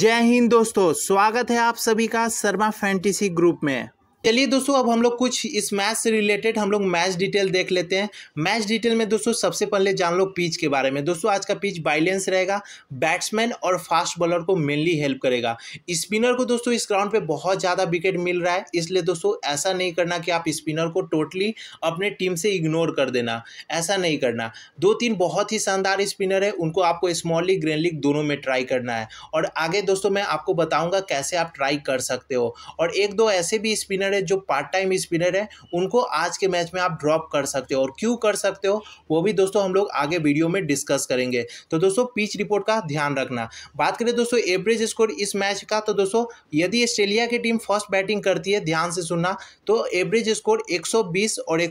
जय हिंद दोस्तों स्वागत है आप सभी का शर्मा फैंटेसी ग्रुप में चलिए दोस्तों अब हम लोग कुछ इस मैच से रिलेटेड हम लोग मैच डिटेल देख लेते हैं मैच डिटेल में दोस्तों सबसे पहले जान लो पिच के बारे में दोस्तों आज का पिच बाइलेंस रहेगा बैट्समैन और फास्ट बॉलर को मेनली हेल्प करेगा स्पिनर को दोस्तों इस ग्राउंड पे बहुत ज़्यादा विकेट मिल रहा है इसलिए दोस्तों ऐसा नहीं करना कि आप स्पिनर को टोटली अपने टीम से इग्नोर कर देना ऐसा नहीं करना दो तीन बहुत ही शानदार स्पिनर है उनको आपको स्मॉल लीग ग्रेन लीग दोनों में ट्राई करना है और आगे दोस्तों मैं आपको बताऊँगा कैसे आप ट्राई कर सकते हो और एक दो ऐसे भी स्पिनर स्पिनर है जो पार्ट टाइम स्पिनर है उनको आज के मैच में आप ड्रॉप कर सकते हो और क्यों कर सकते हो वो भी दोस्तों हम लोग आगे वीडियो में डिस्कस करेंगे तो दोस्तों पिच रिपोर्ट का ध्यान रखना बात करें दोस्तों एवरेज स्कोर इस मैच का तो दोस्तों यदि ऑस्ट्रेलिया की टीम फर्स्ट बैटिंग करती है ध्यान से सुनना तो एवरेज स्कोर एक और एक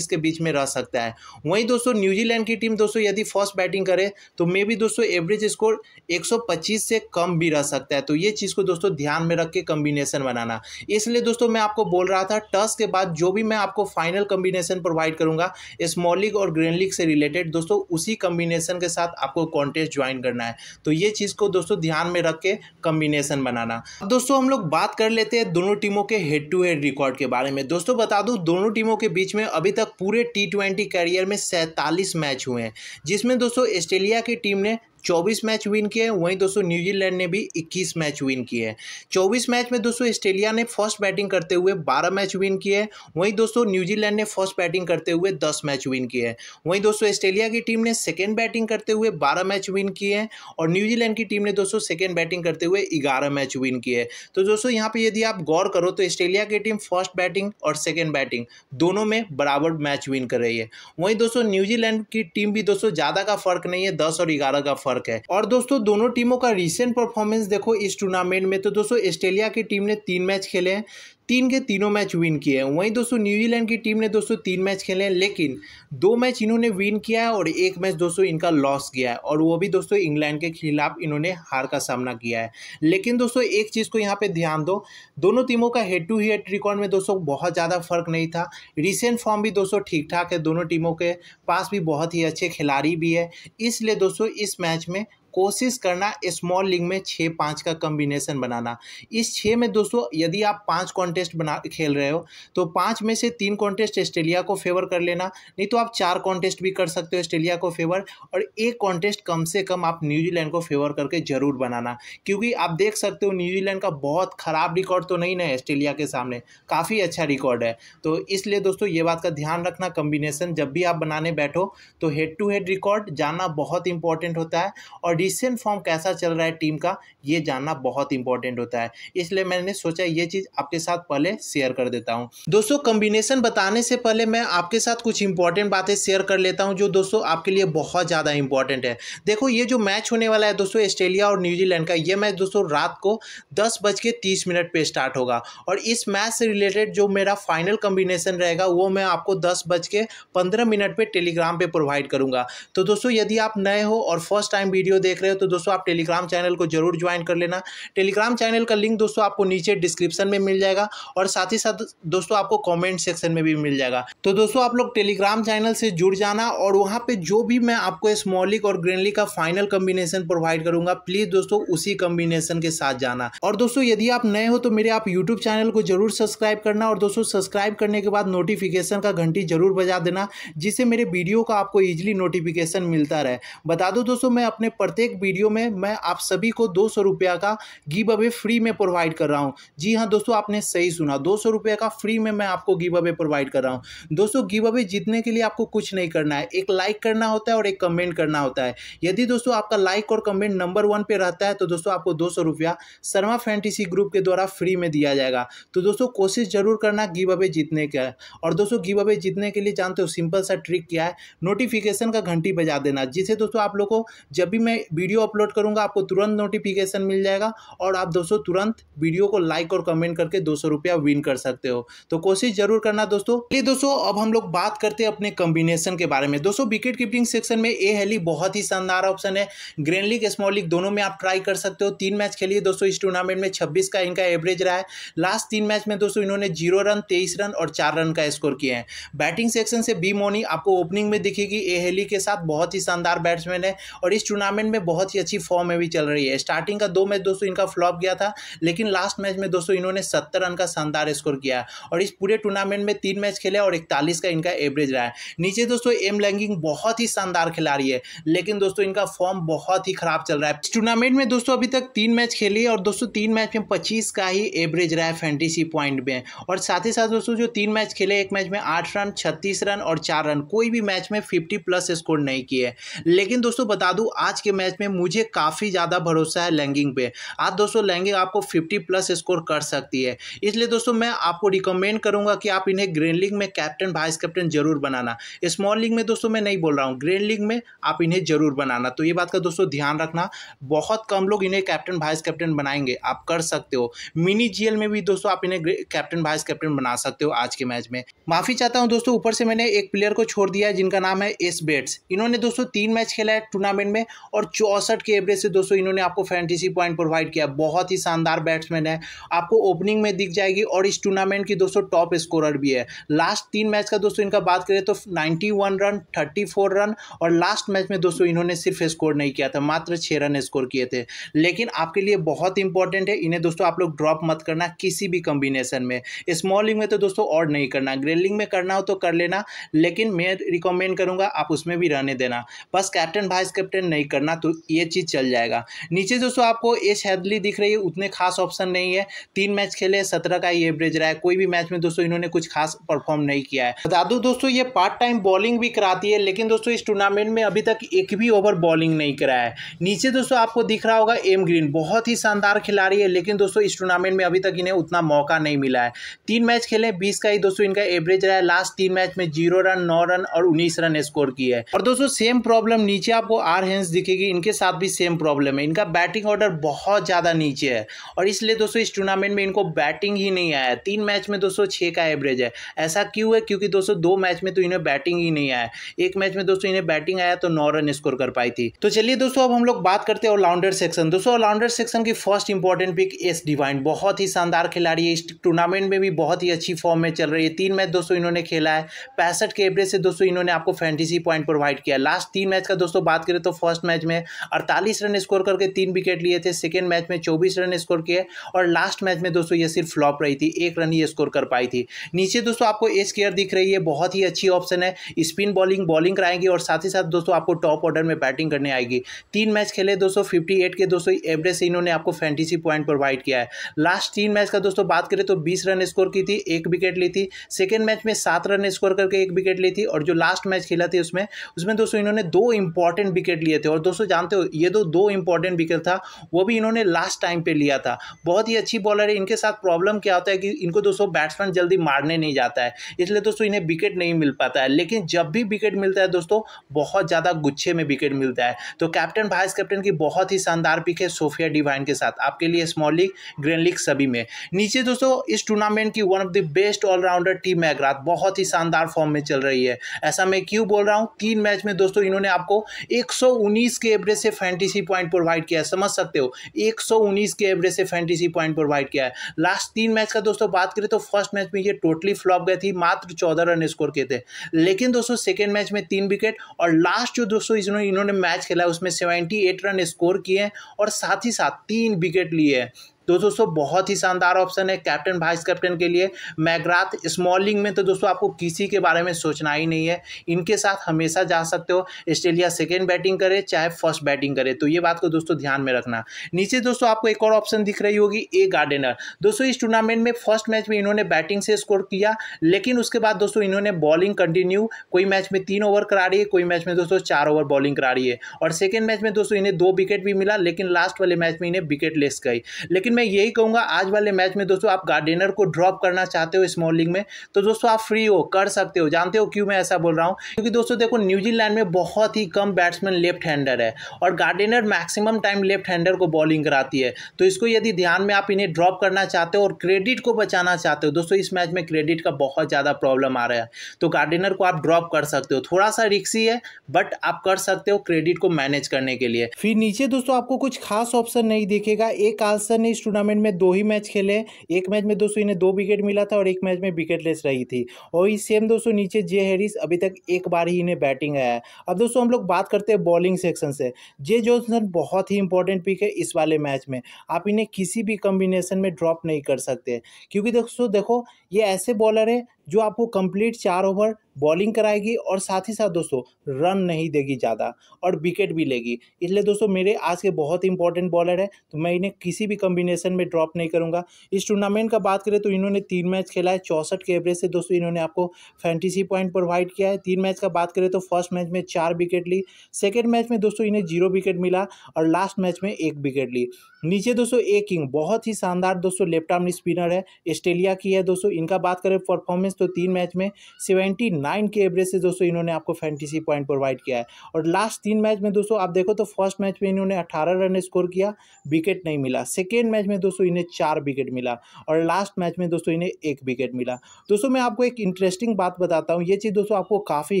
के बीच में रह सकता है वहीं दोस्तों न्यूजीलैंड की टीम दोस्तों यदि फर्स्ट बैटिंग करे तो मे भी दोस्तों एवरेज स्कोर 125 से कम भी रह सकता है तो ये चीज़ को दोस्तों ध्यान में रख के कम्बिनेशन बनाना इसलिए दोस्तों मैं आप आपको बोल रहा था टस के बाद जो भी मैं आपको फाइनल कम्बिनेशन प्रोवाइड करूंगा स्मॉल लीग और ग्रीन लीग से रिलेटेड दोस्तों उसी कम्बिनेशन के साथ आपको कॉन्टेस्ट ज्वाइन करना है तो ये चीज़ को दोस्तों ध्यान में रख के कम्बिनेशन बनाना दोस्तों हम लोग बात कर लेते हैं दोनों टीमों के हेड टू हेड रिकॉर्ड के बारे में दोस्तों बता दूँ दोनों टीमों के बीच में अभी तक पूरे टी ट्वेंटी करियर में सैंतालीस मैच हुए हैं जिसमें दोस्तों ऑस्ट्रेलिया की टीम ने चौबीस मैच विन किए हैं वहीं दोस्तों न्यूजीलैंड ने भी इक्कीस मैच विन किए हैं चौबीस मैच में दोस्तों ऑस्ट्रेलिया ने फर्स्ट बैटिंग करते हुए बारह मैच विन किए हैं वहीं दोस्तों न्यूजीलैंड ने फर्स्ट बैटिंग करते हुए दस मैच विन किए हैं वहीं दोस्तों ऑस्ट्रेलिया की टीम ने सेकेंड बैटिंग करते हुए बारह मैच विन किए हैं और न्यूजीलैंड की टीम ने दोस्तों सेकेंड बैटिंग करते हुए ग्यारह मैच विन किए तो दोस्तों यहाँ पर यदि आप गौर करो तो ऑस्ट्रेलिया की टीम फर्स्ट बैटिंग और सेकेंड बैटिंग दोनों में बराबर मैच विन कर रही है वहीं दोस्तों न्यूजीलैंड की टीम भी दोस्तों ज़्यादा का फर्क नहीं है दस और ग्यारह का फर्क फर्क है और दोस्तों दोनों टीमों का रिसेंट परफॉर्मेंस देखो इस टूर्नामेंट में तो दोस्तों ऑस्ट्रेलिया की टीम ने तीन मैच खेले हैं तीन के तीनों मैच विन किए हैं वहीं दोस्तों न्यूजीलैंड की टीम ने दोस्तों तीन मैच खेले हैं लेकिन दो मैच इन्होंने विन किया है और एक मैच दोस्तों इनका लॉस गया है और वो भी दोस्तों इंग्लैंड के खिलाफ इन्होंने हार का सामना किया है लेकिन दोस्तों एक चीज़ को यहाँ पे ध्यान दो दोनों टीमों का हेड टू हेड रिकॉर्ड में दोस्तों बहुत ज़्यादा फर्क नहीं था रिसेंट फॉर्म भी दोस्तों ठीक ठाक है दोनों टीमों के पास भी बहुत ही अच्छे खिलाड़ी भी है इसलिए दोस्तों इस मैच में कोशिश करना स्मॉल लीग में छः पाँच का कम्बिनेशन बनाना इस छः में दोस्तों यदि आप पाँच कॉन्टेस्ट बना खेल रहे हो तो पाँच में से तीन कॉन्टेस्ट ऑस्ट्रेलिया को फेवर कर लेना नहीं तो आप चार कॉन्टेस्ट भी कर सकते हो ऑस्ट्रेलिया को फेवर और एक कॉन्टेस्ट कम से कम आप न्यूजीलैंड को फेवर करके ज़रूर बनाना क्योंकि आप देख सकते हो न्यूजीलैंड का बहुत ख़राब रिकॉर्ड तो नहीं ना ऑस्ट्रेलिया के सामने काफ़ी अच्छा रिकॉर्ड है तो इसलिए दोस्तों ये बात का ध्यान रखना कम्बिनेशन जब भी आप बनाने बैठो तो हेड टू हेड रिकॉर्ड जानना बहुत इंपॉर्टेंट होता है और रिसेंट फॉर्म कैसा चल रहा है टीम का ये जानना बहुत इंपॉर्टेंट होता है इसलिए मैंने सोचा ये चीज़ आपके साथ पहले शेयर कर देता हूँ दोस्तों कम्बिनेशन बताने से पहले मैं आपके साथ कुछ इंपॉर्टेंट बातें शेयर कर लेता हूँ जो दोस्तों आपके लिए बहुत ज़्यादा इंपॉर्टेंट है देखो ये जो मैच होने वाला है दोस्तों ऑस्ट्रेलिया और न्यूजीलैंड का ये मैच दोस्तों रात को दस बज के तीस मिनट पे स्टार्ट होगा और इस मैच से रिलेटेड जो मेरा फाइनल कम्बिनेशन रहेगा वो मैं आपको दस बज के पंद्रह मिनट पे टेलीग्राम पे प्रोवाइड करूंगा तो दोस्तों यदि आप नए हो और फर्स्ट टाइम वीडियो देख देख रहे हो तो दोस्तों आप टेलीग्राम चैनल को जरूर ज्वाइन कर लेना टेलीग्राम चैनल का लिंक दोस्तों आपको नीचे डिस्क्रिप्शन में मिल जाएगा और साथ ही साथ दोस्तों आपको कॉमेंट सेक्शन में भी मिल जाएगा तो दोस्तों आप लोग टेलीग्राम चैनल से जुड़ जाना और वहाँ पर जो भी मैं आपको स्मॉलिक और ग्रेनली का फाइनल कम्बिनेशन प्रोवाइड करूंगा प्लीज दोस्तों उसी कम्बिनेशन के साथ जाना और दोस्तों यदि आप नए हो तो मेरे आप यूट्यूब चैनल को जरूर सब्सक्राइब करना और दोस्तों सब्सक्राइब करने के बाद नोटिफिकेशन का घंटी जरूर बजा देना जिससे मेरे वीडियो का आपको इजीली नोटिफिकेशन मिलता रहे बता दो दोस्तों मैं अपने प्रत्येक प्रत्येक वीडियो में मैं आप सभी को दो सौ रुपया का गिव अवे फ्री में प्रोवाइड कर रहा हूँ जी हाँ दोस्तों आपने सही सुना दो सौ रुपये का फ्री में मैं आपको गिव अवे प्रोवाइड कर रहा हूँ दोस्तों गिव अवे जीतने के लिए आपको कुछ नहीं करना है एक लाइक करना होता है और एक कमेंट करना होता है यदि दोस्तों आपका लाइक और कमेंट नंबर वन पर रहता है तो दोस्तों आपको दो सौ रुपया शर्मा फैंटीसी ग्रुप के द्वारा फ्री में दिया जाएगा तो दोस्तों कोशिश जरूर करना गिव अवे जीतने का और दोस्तों गिव अवे जीतने के लिए जानते हो सिंपल सा ट्रिक क्या है नोटिफिकेशन का घंटी बजा देना जिसे दोस्तों आप लोगों को जब भी मैं वीडियो अपलोड करूंगा आपको तुरंत नोटिफिकेशन मिल जाएगा और आप दोस्तों तुरंत वीडियो को लाइक और कमेंट करके दो रुपया विन कर सकते हो तो कोशिश जरूर करना दोस्तों चलिए दोस्तों अब हम लोग बात करते हैं अपने कॉम्बिनेशन के बारे में दोस्तों विकेट कीपिंग सेक्शन में ए हेली बहुत ही शानदार ऑप्शन है ग्रेन लीग स्मॉल लीग दोनों में आप ट्राई कर सकते हो तीन मैच खेलिए दोस्तों इस टूर्नामेंट में छब्बीस का इनका एवरेज रहा है लास्ट तीन मैच में दोस्तों इन्होंने जीरो रन तेईस रन और चार रन का स्कोर किया है बैटिंग सेक्शन से बी मोनी आपको ओपनिंग में दिखेगी ए हेली के साथ बहुत ही शानदार बैट्समैन है और इस टूर्नामेंट में में बहुत ही अच्छी फॉर्म में भी चल रही है स्टार्टिंग का दो मैच दोस्तों इनका फ्लॉप गया था लेकिन लास्ट मैच में दोस्तों इन्होंने सत्तर रन का शानदार स्कोर किया और इस पूरे टूर्नामेंट में तीन मैच खेले और इकतालीस का इनका एवरेज रहा है नीचे दोस्तों एम लैंगिंग बहुत ही शानदार खिलाड़ी है लेकिन दोस्तों इनका फॉर्म बहुत ही खराब चल रहा है टूर्नामेंट में दोस्तों अभी तक तीन मैच खेली और दोस्तों तीन मैच में पच्चीस का ही एवरेज रहा है फैंटेसी पॉइंट में और साथ ही साथ दोस्तों जो तीन मैच खेले एक मैच में आठ रन छत्तीस रन और चार रन कोई भी मैच में फिफ्टी प्लस स्कोर नहीं किए लेकिन दोस्तों बता दू आज के मैच मैच में मुझे काफ़ी ज़्यादा भरोसा है लैंगिंग पे आज हाँ दोस्तों लैंगिंग आपको 50 प्लस स्कोर कर सकती है इसलिए दोस्तों मैं आपको रिकमेंड करूंगा कि आप इन्हें ग्रेन लीग में कैप्टन वाइस कैप्टन जरूर बनाना स्मॉल लीग में दोस्तों मैं नहीं बोल रहा हूँ ग्रेन लीग में आप इन्हें जरूर बनाना तो ये बात का दोस्तों ध्यान रखना बहुत कम लोग इन्हें कैप्टन वाइस कैप्टन बनाएंगे आप कर सकते हो मिनी जी में भी दोस्तों आप इन्हें कैप्टन वाइस कैप्टन बना सकते हो आज के मैच में माफ़ी चाहता हूँ दोस्तों ऊपर से मैंने एक प्लेयर को छोड़ दिया है जिनका नाम है एस बेट्स इन्होंने दोस्तों तीन मैच खेला है टूर्नामेंट में और चौंसठ के एवरेज से दोस्तों इन्होंने आपको फैंटेसी पॉइंट प्रोवाइड किया बहुत ही शानदार बैट्समैन है आपको ओपनिंग में दिख जाएगी और इस टूर्नामेंट की दोस्तों टॉप स्कोरर भी है लास्ट तीन मैच का दोस्तों इनका बात करें तो नाइन्टी रन थर्टी रन और लास्ट मैच में दोस्तों इन्होंने सिर्फ स्कोर नहीं किया था मात्र छः रन स्कोर किए थे लेकिन आपके लिए बहुत इंपॉर्टेंट है इन्हें दोस्तों आप लोग ड्रॉप मत करना किसी भी कम्बिनेशन में स्मॉलिंग में तो दोस्तों और नहीं करना ग्रेलिंग में करना हो तो कर लेना लेकिन मैं रिकमेंड करूँगा आप उसमें भी रहने देना बस कैप्टन वाइस कैप्टन नहीं करना तो तो ये चीज़ चल जाएगा नीचे दोस्तों आपको एस हैदली दिख रही है उतने खास ऑप्शन नहीं है तीन मैच खेले सत्रह का ही एवरेज रहा है कोई भी मैच में दोस्तों इन्होंने कुछ खास परफॉर्म नहीं किया है बता दो दोस्तों ये पार्ट टाइम बॉलिंग भी कराती है लेकिन दोस्तों इस टूर्नामेंट में अभी तक एक भी ओवर बॉलिंग नहीं कराया है नीचे दोस्तों आपको दिख रहा होगा एम ग्रीन बहुत ही शानदार खिलाड़ी है लेकिन दोस्तों इस टूर्नामेंट में अभी तक इन्हें उतना मौका नहीं मिला है तीन मैच खेले बीस का ही दोस्तों इनका एवरेज रहा है लास्ट तीन मैच में जीरो रन नौ रन और उन्नीस रन स्कोर की है और दोस्तों सेम प्रॉब्लम नीचे आपको आर हेंस दिखेगी इनके साथ भी सेम प्रॉब्लम है इनका बैटिंग ऑर्डर बहुत ज़्यादा नीचे है और इसलिए दोस्तों इस टूर्नामेंट में इनको बैटिंग ही नहीं आया तीन मैच में दोस्तों छः का एवरेज है ऐसा क्यों है क्योंकि दोस्तों दो मैच में तो इन्हें बैटिंग ही नहीं आया एक मैच में दोस्तों इन्हें बैटिंग आया तो नौ रन स्कोर कर पाई थी तो चलिए दोस्तों अब हम लोग बात करते हैं ऑलराउंडर सेक्शन दोस्तों ऑलराउंडर सेक्शन की first important pick S Devine बहुत ही शानदार खिलाड़ी है इस टूर्नामेंट में भी बहुत ही अच्छी फॉर्म में चल रही है तीन मैच दोस्तों इन्होंने खेला है पैंसठ के एवरेज से दोस्तों इन्होंने आपको फैंटेसी पॉइंट प्रोवाइड किया लास्ट तीन मैच का दोस्तों बात करें तो फर्स्ट मैच में अड़तालीस रन स्कोर करके तीन विकेट लिए थे सेकेंड मैच में चौबीस रन स्कोर किए और लास्ट मैच में दोस्तों ये सिर्फ फ्लॉप रही थी एक रन ही स्कोर कर पाई थी नीचे दोस्तों आपको एस केयर दिख रही है बहुत ही अच्छी ऑप्शन है स्पिन बॉलिंग बॉलिंग कराएंगी और साथ ही साथ दोस्तों आपको टॉप ऑर्डर में बैटिंग करने आएगी तीन मैच खेले दोस्तों फिफ्टी के दोस्तों एवरेज इन्होंने आपको फैंटीसी पॉइंट प्रोवाइड किया है लास्ट तीन मैच का दोस्तों बात करें तो बीस रन स्कोर की थी एक विकेट ली थी सेकेंड मैच में सात रन स्कोर करके एक विकेट ली थी और जो लास्ट मैच खेला थी उसमें उसमें दोस्तों इन्होंने दो इंपॉर्टेंट विकेट लिए थे और दोस्तों जानते हो ये तो दो इंपॉर्टेंट विकेट था वो भी इन्होंने लास्ट टाइम पे लिया था बहुत ही अच्छी बॉलर है इनके साथ प्रॉब्लम क्या होता है कि इनको दोस्तों बैट्समैन जल्दी मारने नहीं जाता है इसलिए दोस्तों इन्हें विकेट नहीं मिल पाता है लेकिन जब भी विकेट मिलता है दोस्तों बहुत ज़्यादा गुच्छे में विकेट मिलता है तो कैप्टन वाइस कैप्टन की बहुत ही शानदार पिक है सोफिया डिवाइन के साथ आपके लिए स्मॉल लीग ग्रैंड लीग सभी में नीचे दोस्तों इस टूर्नामेंट की one of the best all-rounder team McGrath बहुत ही शानदार फॉर्म में चल रही है ऐसा मैं क्यों बोल रहा हूँ तीन मैच में दोस्तों इन्होंने आपको 119 के एवरेज से फैंटीसी पॉइंट प्रोवाइड किया है समझ सकते हो 119 के एवरेज से फैंटीसी पॉइंट प्रोवाइड किया है लास्ट तीन मैच का दोस्तों बात करें तो फर्स्ट मैच में ये टोटली फ्लॉप गए थी मात्र चौदह रन स्कोर किए थे लेकिन दोस्तों सेकेंड मैच में तीन विकेट और लास्ट जो दोस्तों इन्होंने मैच खेला उसमें सेवेंटी रन स्कोर किए और साथ ही साथ तीन विकेट लिए तो दोस्तों बहुत ही शानदार ऑप्शन है कैप्टन वाइस कैप्टन के लिए मैग्राथ स्मॉलिंग में तो दोस्तों आपको किसी के बारे में सोचना ही नहीं है इनके साथ हमेशा जा सकते हो ऑस्ट्रेलिया सेकेंड बैटिंग करे चाहे फर्स्ट बैटिंग करे तो ये बात को दोस्तों ध्यान में रखना नीचे दोस्तों आपको एक और ऑप्शन दिख रही होगी ए गार्डेनर दोस्तों इस टूर्नामेंट में फर्स्ट मैच में इन्होंने बैटिंग से स्कोर किया लेकिन उसके बाद दोस्तों इन्होंने बॉलिंग कंटिन्यू कोई मैच में तीन ओवर करा रही है कोई मैच में दोस्तों चार ओवर बॉलिंग करा रही है और सेकेंड मैच में दोस्तों इन्हें दो विकेट भी मिला लेकिन लास्ट वाले मैच में इन्हें विकेट लेस गई लेकिन मैं यही कहूँगा आज वाले मैच में दोस्तों आप गार्डनर को ड्रॉप करना चाहते हो स्मॉल लीग में तो दोस्तों आप फ्री हो कर सकते हो जानते हो क्यों मैं ऐसा बोल रहा हूँ क्योंकि दोस्तों देखो न्यूजीलैंड में बहुत ही कम बैट्समैन लेफ्ट हैंडर है और gardener maximum time left hander को बॉलिंग कराती है तो इसको यदि ध्यान में आप इन्हें ड्रॉप करना चाहते हो और क्रेडिट को बचाना चाहते हो दोस्तों इस मैच में क्रेडिट का बहुत ज़्यादा प्रॉब्लम आ रहा है तो गार्डनर को आप ड्रॉप कर सकते हो थोड़ा सा रिक्सी है बट आप कर सकते हो क्रेडिट को मैनेज करने के लिए फिर नीचे दोस्तों आपको कुछ खास ऑप्शन नहीं देखेगा एक आंसर नहीं टूर्नामेंट में दो ही मैच खेले एक मैच में दोस्तों इन्हें दो विकेट मिला था और एक मैच में विकेटलेस रही थी और इस सेम दोस्तों नीचे जे हैरिस अभी तक एक बार ही इन्हें बैटिंग आया है अब दोस्तों हम लोग बात करते हैं बॉलिंग सेक्शन से जे जॉनसन बहुत ही इंपॉर्टेंट पिक है इस वाले मैच में आप इन्हें किसी भी कम्बिनेशन में ड्रॉप नहीं कर सकते क्योंकि दोस्तों देखो ये ऐसे बॉलर है जो आपको कंप्लीट चार ओवर बॉलिंग कराएगी और साथ ही साथ दोस्तों रन नहीं देगी ज़्यादा और विकेट भी लेगी इसलिए दोस्तों मेरे आज के बहुत इंपॉर्टेंट बॉलर है तो मैं इन्हें किसी भी कम्बिनेशन में ड्रॉप नहीं करूंगा इस टूर्नामेंट का बात करें तो इन्होंने तीन मैच खेला है चौंसठ के एवरेज से दोस्तों इन्होंने आपको फैंटीसी पॉइंट प्रोवाइड किया है तीन मैच का बात करें तो फर्स्ट मैच में चार विकेट ली सेकेंड मैच में दोस्तों इन्हें जीरो विकेट मिला और लास्ट मैच में एक विकेट ली नीचे दोस्तों ए किंग बहुत ही शानदार दोस्तों लेफ्ट आर्म स्पिनर है ऑस्ट्रेलिया की है दोस्तों इनका बात करें परफॉर्मेंस तो तीन मैच में सेवेंटी नाइन के एवरेज से दोस्तों इन्होंने आपको फैंटेसी पॉइंट प्रोवाइड किया है और लास्ट तीन मैच में दोस्तों आप देखो तो फर्स्ट मैच में इन्होंने अठारह रन स्कोर किया विकेट नहीं मिला सेकेंड मैच में दोस्तों इन्हें चार विकेट मिला और लास्ट मैच में दोस्तों इन्हें एक विकेट मिला दोस्तों मैं आपको एक इंटरेस्टिंग बात बताता हूँ ये चीज़ दोस्तों आपको काफ़ी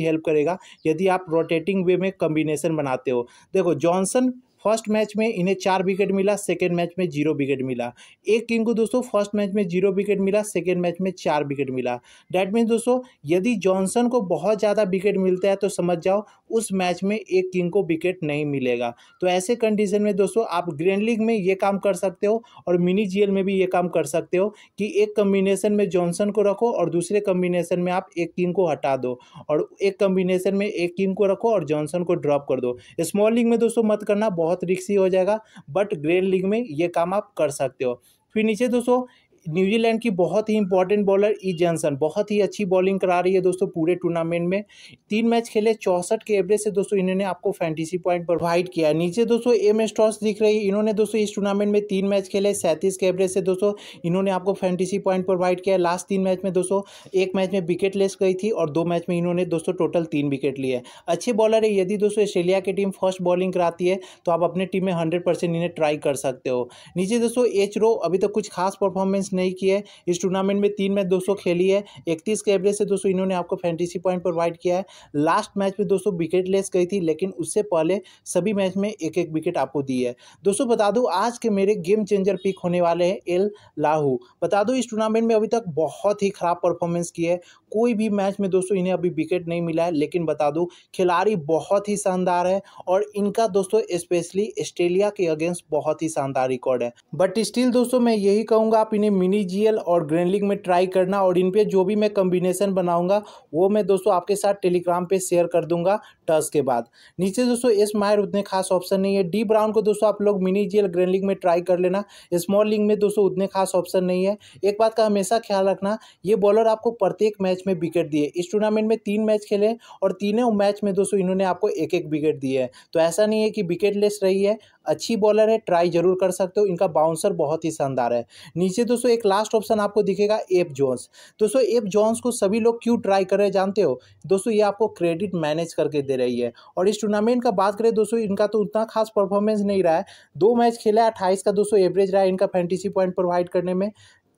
हेल्प करेगा यदि आप रोटेटिंग वे में कम्बिनेशन बनाते हो देखो जॉनसन फर्स्ट मैच में इन्हें चार विकेट मिला सेकेंड मैच में जीरो विकेट मिला एक टीम को दोस्तों फर्स्ट मैच में जीरो विकेट मिला सेकेंड मैच में चार विकेट मिला डैट मीन दोस्तों यदि जॉनसन को बहुत ज़्यादा विकेट मिलता है तो समझ जाओ उस मैच में एक किंग को विकेट नहीं मिलेगा तो ऐसे कंडीशन में दोस्तों आप ग्रैंड लीग में ये काम कर सकते हो और मिनी जीएल में भी ये काम कर सकते हो कि एक कम्बिनेशन में जॉनसन को रखो और दूसरे कम्बिनेशन में आप एक किंग को हटा दो और एक कम्बिनेशन में एक किंग को रखो और जॉनसन को ड्रॉप कर दो स्मॉल लीग में दोस्तों मत करना बहुत बहुत रिक्सी हो जाएगा बट ग्रेन लीग में ये काम आप कर सकते हो फिर नीचे दोस्तों न्यूजीलैंड की बहुत ही इंपॉर्टेंट बॉलर ई जॉनसन बहुत ही अच्छी बॉलिंग करा रही है दोस्तों पूरे टूर्नामेंट में तीन मैच खेले चौंसठ के एवरेज से दोस्तों इन्होंने आपको फैंटीसी पॉइंट प्रोवाइड किया है नीचे दोस्तों एम स्टॉस दिख रही है इन्होंने दोस्तों इस टूर्नामेंट में तीन मैच खेले सैंतीस के एवरेज से दोस्तों इन्होंने आपको फैंटीसी पॉइंट प्रोवाइड किया लास्ट तीन मैच में दोस्तों एक मैच में विकेट लेस गई थी और दो मैच में इन्होंने दोस्तों टोटल तीन विकेट लिए अच्छे बॉलर है यदि दोस्तों ऑस्ट्रेलिया की टीम फर्स्ट बॉलिंग कराती है तो आप अपने टीम में हंड्रेड इन्हें ट्राई कर सकते हो नीचे दोस्तों एच रो अभी तक तो कुछ खास परफॉर्मेंस नहीं किए इस टूर्नामेंट में तीन मैच दोस्तों खेली है इकतीस के एवरेज से दोस्तों इन्होंने आपको फैंटेसी पॉइंट प्रोवाइड किया है लास्ट मैच में दोस्तों विकेट लेस गई थी लेकिन उससे पहले सभी मैच में एक एक विकेट आपको दी है दोस्तों बता दूँ आज के मेरे गेम चेंजर पिक होने वाले हैं एल लाहू बता दूँ इस टूर्नामेंट में अभी तक बहुत ही खराब परफॉर्मेंस की है कोई भी मैच में दोस्तों इन्हें अभी विकेट नहीं मिला है लेकिन बता दूँ खिलाड़ी बहुत ही शानदार है और इनका दोस्तों स्पेशली ऑस्ट्रेलिया के अगेंस्ट बहुत ही शानदार रिकॉर्ड है बट स्टिल दोस्तों मैं यही कहूँगा आप इन्हें मिनीजियल और ग्रेनलिक में ट्राई करना और इन पर जो भी मैं कम्बिनेशन बनाऊँगा वो मैं दोस्तों आपके साथ टेलीग्राम पर शेयर कर दूंगा टर्स के बाद नीचे दोस्तों एस मायर उतने खास ऑप्शन नहीं है डी ब्राउन को दोस्तों आप लोग मिनी ग्रैंड ग्रेनलिक में ट्राई कर लेना स्मॉल लिंक में दोस्तों उतने खास ऑप्शन नहीं है एक बात का हमेशा ख्याल रखना ये बॉलर आपको प्रत्येक मैच में विकेट दिए इस टूर्नामेंट में तीन मैच खेले और तीनों मैच में दोस्तों इन्होंने आपको एक एक विकेट दिए है तो ऐसा नहीं है कि विकेट लेस रही है अच्छी बॉलर है ट्राई जरूर कर सकते हो इनका बाउंसर बहुत ही शानदार है नीचे दोस्तों एक लास्ट ऑप्शन आपको दिखेगा एप जोन्स दोस्तों एप जोन्स को सभी लोग क्यों ट्राई कर रहे जानते हो दोस्तों ये आपको क्रेडिट मैनेज करके दे रही है और इस टूर्नामेंट का बात करें दोस्तों इनका तो उतना खास परफॉर्मेंस नहीं रहा है दो मैच खेला है अट्ठाईस का दोस्तों एवरेज रहा है इनका फैंटीसी पॉइंट प्रोवाइड करने में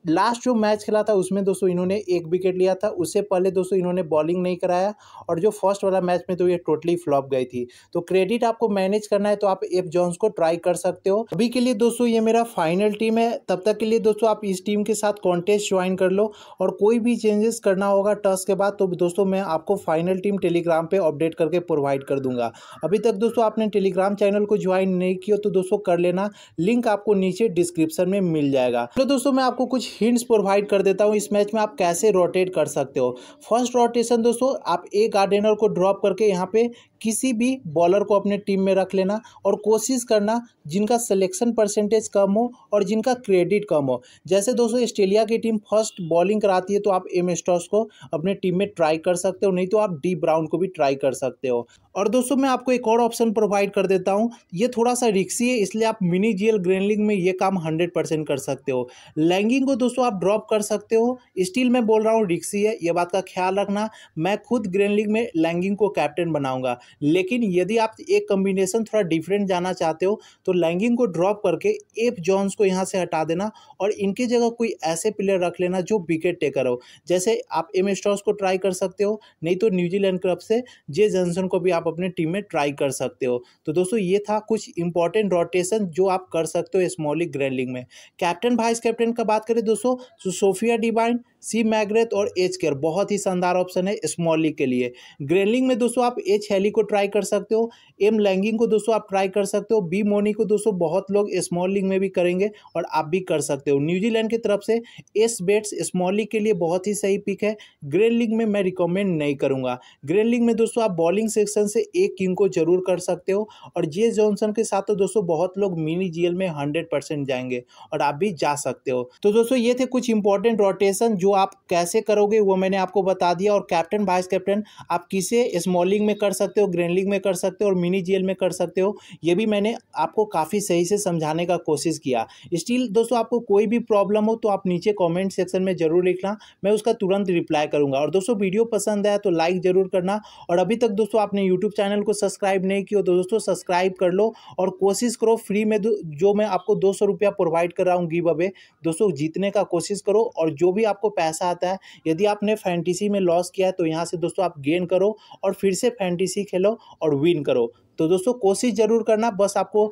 लास्ट जो मैच खेला था उसमें दोस्तों इन्होंने एक विकेट लिया था उससे पहले दोस्तों इन्होंने बॉलिंग नहीं कराया और जो फर्स्ट वाला मैच में तो ये टोटली फ्लॉप गई थी तो क्रेडिट आपको मैनेज करना है तो आप एफ जॉन्स को ट्राई कर सकते हो अभी के लिए दोस्तों ये मेरा फाइनल टीम है तब तक के लिए दोस्तों आप इस टीम के साथ कॉन्टेस्ट ज्वाइन कर लो और कोई भी चेंजेस करना होगा टस के बाद तो दोस्तों मैं आपको फाइनल टीम टेलीग्राम पर अपडेट करके प्रोवाइड कर दूंगा अभी तक दोस्तों आपने टेलीग्राम चैनल को ज्वाइन नहीं किया तो दोस्तों कर लेना लिंक आपको नीचे डिस्क्रिप्शन में मिल जाएगा तो दोस्तों मैं आपको कुछ कुछ हिंट्स प्रोवाइड कर देता हूँ इस मैच में आप कैसे रोटेट कर सकते हो फर्स्ट रोटेशन दोस्तों आप एक गार्डेनर को ड्रॉप करके यहाँ पे किसी भी बॉलर को अपने टीम में रख लेना और कोशिश करना जिनका सिलेक्शन परसेंटेज कम हो और जिनका क्रेडिट कम हो जैसे दोस्तों ऑस्ट्रेलिया की टीम फर्स्ट बॉलिंग कराती है तो आप एम स्टॉस को अपने टीम में ट्राई कर सकते हो नहीं तो आप डी ब्राउन को भी ट्राई कर सकते हो और दोस्तों मैं आपको एक और ऑप्शन प्रोवाइड कर देता हूँ ये थोड़ा सा रिक्सी है इसलिए आप मिनी जीएल ग्रेनलिंग में ये काम हंड्रेड परसेंट कर सकते हो लैंगिंग को दोस्तों आप ड्रॉप कर सकते हो स्टील में बोल रहा हूँ रिक्सी है ये बात का ख्याल रखना मैं खुद ग्रेनलिंग में लैंगिंग को कैप्टन बनाऊँगा लेकिन यदि आप एक कम्बिनेशन थोड़ा डिफरेंट जाना चाहते हो तो लैंगिंग को ड्रॉप करके एफ जॉन्स को यहाँ से हटा देना और इनकी जगह कोई ऐसे प्लेयर रख लेना जो विकेट टेकर हो जैसे आप एम स्टॉस को ट्राई कर सकते हो नहीं तो न्यूजीलैंड क्लब से जे जॉनसन को भी आप अपने टीम में ट्राई कर सकते हो तो दोस्तों ये था कुछ इंपॉर्टेंट रोटेशन जो आप कर सकते हो स्मॉलिक ग्रैंडलिंग में कैप्टन वाइस कैप्टन का बात करें दोस्तों सोफिया तो डिवाइन सी मैग्रेथ और एच केयर बहुत ही शानदार ऑप्शन है स्मॉली के लिए ग्रेनलिंग में दोस्तों आप एच हेली को ट्राई कर सकते हो एम लैंगिंग को दोस्तों आप ट्राई कर सकते हो बी मोनी को दोस्तों बहुत लोग स्मॉलिंग में भी करेंगे और आप भी कर सकते हो न्यूजीलैंड की तरफ से एस बेट्स स्मॉली के लिए बहुत ही सही पिक है ग्रेनलिंग में मैं रिकमेंड नहीं करूँगा ग्रेनलिंग में दोस्तों आप बॉलिंग सेक्शन से एक किंग को जरूर कर सकते हो और जे जॉनसन के साथ तो दोस्तों बहुत लोग मिनी जीएल में हंड्रेड जाएंगे और आप भी जा सकते हो तो दोस्तों ये थे कुछ इंपॉर्टेंट रोटेशन जो जो आप कैसे करोगे वो मैंने आपको बता दिया और कैप्टन वाइस कैप्टन आप किसे स्मॉल लीग में कर सकते हो ग्रैंड लीग में कर सकते हो और मिनी जीएल में कर सकते हो ये भी मैंने आपको काफ़ी सही से समझाने का कोशिश किया स्टिल दोस्तों आपको कोई भी प्रॉब्लम हो तो आप नीचे कॉमेंट सेक्शन में ज़रूर लिखना मैं उसका तुरंत रिप्लाई करूँगा और दोस्तों वीडियो पसंद आया तो लाइक ज़रूर करना और अभी तक दोस्तों आपने यूट्यूब चैनल को सब्सक्राइब नहीं किया तो दोस्तों सब्सक्राइब कर लो और कोशिश करो फ्री में जो मैं आपको दो सौ रुपया प्रोवाइड कर रहा हूँ गिव अवे दोस्तों जीतने का कोशिश करो और जो भी आपको पैसा आता है यदि आपने फैंटीसी में लॉस किया है तो यहाँ से दोस्तों आप गेन करो और फिर से फैंटीसी खेलो और विन करो तो दोस्तों कोशिश जरूर करना बस आपको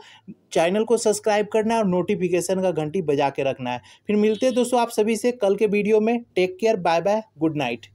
चैनल को सब्सक्राइब करना है और नोटिफिकेशन का घंटी बजा के रखना है फिर मिलते हैं दोस्तों आप सभी से कल के वीडियो में take care bye bye good night